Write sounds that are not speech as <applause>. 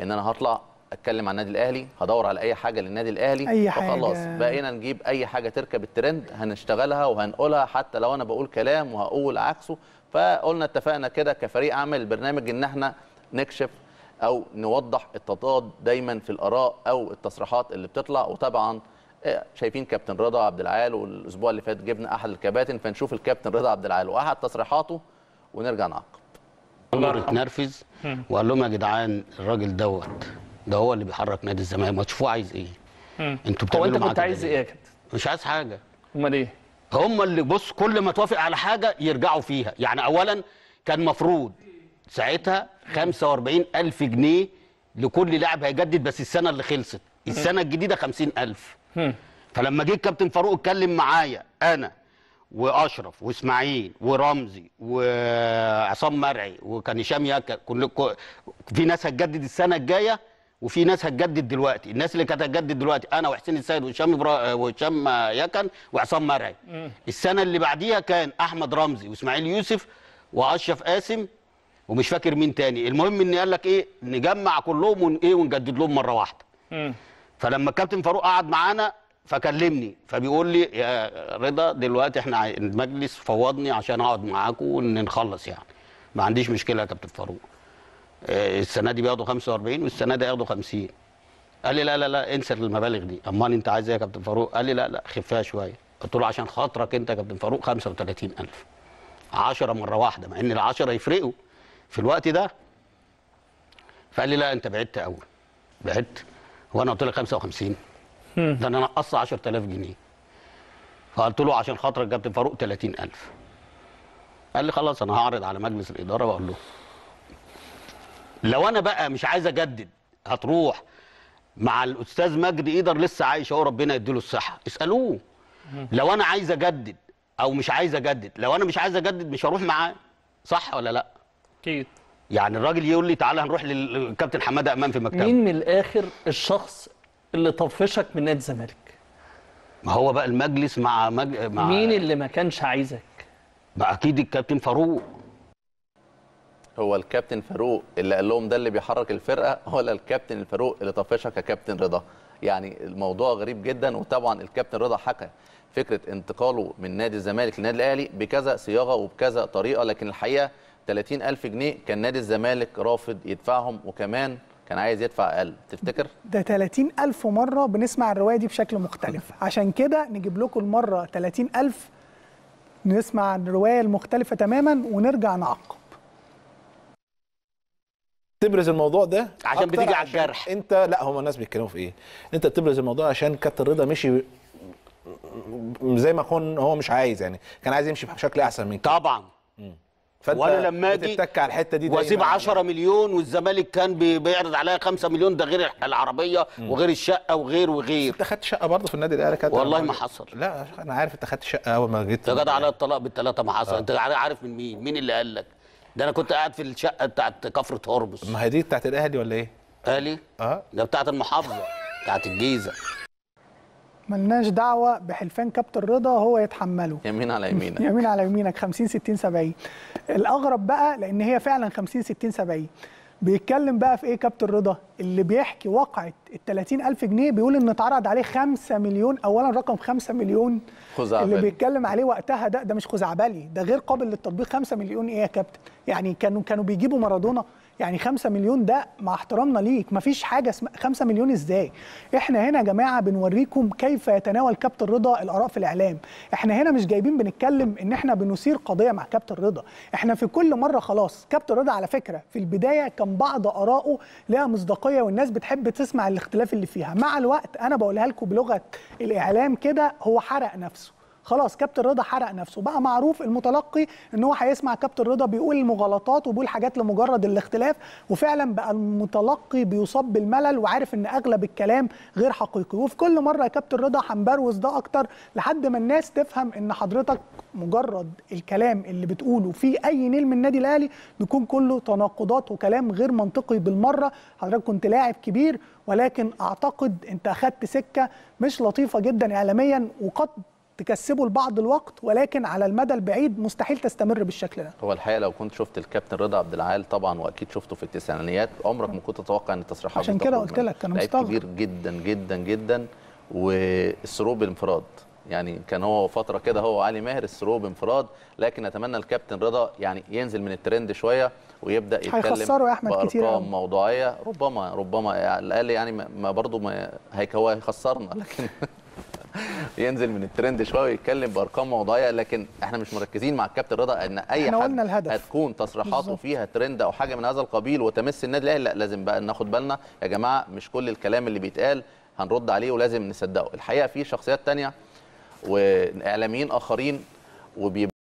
ان انا هطلع اتكلم عن النادي الاهلي هدور على اي حاجه للنادي الاهلي أي حاجة. وخلاص بقينا نجيب اي حاجه تركب الترند هنشتغلها وهنقولها حتى لو انا بقول كلام وهقول عكسه فقلنا اتفقنا كده كفريق عمل البرنامج ان احنا نكشف او نوضح التضاد دايما في الاراء او التصريحات اللي بتطلع وطبعا آه، شايفين كابتن رضا عبد العال والاسبوع اللي فات جبنا احد الكباتن فنشوف الكابتن رضا عبد العال واحد تصريحاته ونرجع نعقب عمر اتنرفز وقال لهم يا جدعان الراجل دوت ده هو اللي بيحرك نادي الزمالك ما تشوفوه عايز ايه انتوا بتعملوا هو انت كنت عايز ايه يا كابتن مش عايز حاجه امال ايه هم اللي بص كل ما توافق على حاجه يرجعوا فيها يعني اولا كان مفروض ساعتها 45 الف جنيه لكل لاعب هيجدد بس السنه اللي خلصت السنه الجديده 50 الف فلما جه الكابتن فاروق اتكلم معايا انا واشرف واسماعيل ورمزي وعصام مرعي وكان هشام ياكل في ناس هتجدد السنه الجايه وفي ناس هتجدد دلوقتي الناس اللي كانت هتجدد دلوقتي انا وحسين السيد وهشام برا... وهشام يكن وعصام مرعي السنه اللي بعديها كان احمد رمزي واسماعيل يوسف واشرف قاسم ومش فاكر مين تاني المهم ان قال لك ايه نجمع كلهم ون... ايه ونجدد لهم مره واحده فلما الكابتن فاروق قعد معانا فكلمني فبيقول لي يا رضا دلوقتي احنا المجلس فوضني عشان اقعد معاكم ونخلص يعني ما عنديش مشكله يا كابتن فاروق آه، السنه دي بياخدوا 45 والسنه دي هياخدوا 50 قال لي لا لا لا انسى المبالغ دي امال انت عايز ايه يا كابتن فاروق قال لي لا لا خفها شويه قلت له عشان خاطرك انت يا كابتن فاروق 35000 10 مره واحده مع ان ال 10 يفرقوا في الوقت ده فقال لي لا انت بعدت قوي بعدت وانا قلت لك 55 ده انا نقصت 10000 جنيه فقلت له عشان خاطر الكابتن فاروق 30000 قال لي خلاص انا هعرض على مجلس الاداره واقول له لو انا بقى مش عايز اجدد هتروح مع الاستاذ مجدي ايدر لسه عايش اهو ربنا يديله الصحه اسالوه لو انا عايز اجدد او مش عايز اجدد لو انا مش عايز اجدد مش هروح معاه صح ولا لا اكيد يعني الراجل يقول لي تعالى هنروح للكابتن حماده امام في مكتبه مين من الاخر الشخص اللي طفشك من نادي الزمالك ما هو بقى المجلس مع مج... مع مين اللي ما كانش عايزك بقى اكيد الكابتن فاروق هو الكابتن فاروق اللي قال لهم ده اللي بيحرك الفرقه ولا الكابتن الفاروق اللي طفشك يا كابتن رضا يعني الموضوع غريب جدا وطبعا الكابتن رضا حكى فكره انتقاله من نادي الزمالك للنادي الاهلي بكذا صياغه وبكذا طريقه لكن الحقيقه 30000 جنيه كان نادي الزمالك رافض يدفعهم وكمان كان عايز يدفع اقل تفتكر ده 30000 مره بنسمع الروايه دي بشكل مختلف <laughs> عشان كده نجيب لكم المره 30000 نسمع الروايه المختلفه تماما ونرجع نعقب تبرز الموضوع ده عشان بتيجي على الجرح انت لا هم الناس بيتكلموا في ايه انت بتبرز الموضوع عشان كابتن رضا مشي زي ما كان هو مش عايز يعني كان عايز يمشي بشكل احسن من كده طبعا م. فانت وانا لما اجي على الحته دي واسيب 10 مليون والزمالك كان بيعرض عليا 5 مليون ده غير العربيه وغير الشقه وغير وغير انت خدت شقه برضه في النادي الاهلي كانت والله ما حصل لا انا عارف انت خدت شقه اول ما جيت انت جدع على الطلاق بالثلاثه ما حصل آه. انت عارف من مين مين اللي قال لك ده انا كنت قاعد في الشقه بتاعت كفره هرمز ما هي دي بتاعت الاهلي ولا ايه؟ اهلي؟ اه ده بتاعت المحافظه بتاعت الجيزه ملناش دعوه بحلفان كابتن رضا هو يتحمله يمين على <laughs> يمينك يمين على يمينك 50 60 70 الاغرب بقى لان هي فعلا 50 60 70 بيتكلم بقى في ايه كابتن رضا اللي بيحكي وقعة ال 30000 جنيه بيقول ان اتعرض عليه 5 مليون اولا رقم 5 مليون خزعبلي. اللي بيتكلم عليه وقتها ده ده مش خزعبلي ده غير قابل للتطبيق 5 مليون ايه يا كابتن يعني كانوا كانوا بيجيبوا مارادونا يعني 5 مليون ده مع احترامنا ليك مفيش حاجه اسمها 5 مليون ازاي احنا هنا يا جماعه بنوريكم كيف يتناول كابتن رضا الاراء في الاعلام احنا هنا مش جايبين بنتكلم ان احنا بنثير قضيه مع كابتن رضا احنا في كل مره خلاص كابتن رضا على فكره في البدايه كان بعض ارائه لها مصداقيه والناس بتحب تسمع الاختلاف اللي فيها مع الوقت انا بقولها لكم بلغه الاعلام كده هو حرق نفسه خلاص كابتن رضا حرق نفسه بقى معروف المتلقي ان هو هيسمع كابتن رضا بيقول المغالطات وبيقول حاجات لمجرد الاختلاف وفعلا بقى المتلقي بيصاب بالملل وعارف ان اغلب الكلام غير حقيقي وفي كل مره يا كابتن رضا هنبروز ده اكتر لحد ما الناس تفهم ان حضرتك مجرد الكلام اللي بتقوله في اي نيل من النادي الاهلي بيكون كله تناقضات وكلام غير منطقي بالمره حضرتك كنت لاعب كبير ولكن اعتقد انت اخدت سكه مش لطيفه جدا اعلاميا وقد تكسبه لبعض الوقت ولكن على المدى البعيد مستحيل تستمر بالشكل ده هو الحقيقه لو كنت شفت الكابتن رضا عبد العال طبعا واكيد شفته في التسعينيات عمرك ما كنت تتوقع ان التصريحات عشان كده قلت لك كان مستغرب كبير جدا جدا جدا والسرور بالانفراد يعني كان هو فتره كده هو علي ماهر السرو بانفراد لكن اتمنى الكابتن رضا يعني ينزل من الترند شويه ويبدا يتكلم يا احمد بارقام كتير موضوعيه ربما ربما على الاقل يعني ما برضه ما هو هيخسرنا لكن <laughs> ينزل من الترند شويه ويتكلم بارقام موضوعيه لكن احنا مش مركزين مع الكابتن رضا ان اي حد هتكون تصريحاته فيها ترند او حاجه من هذا القبيل وتمس النادي الاهلي لا لازم بقى ناخد بالنا يا جماعه مش كل الكلام اللي بيتقال هنرد عليه ولازم نصدقه الحقيقه في شخصيات تانية واعلاميين اخرين وبيبقى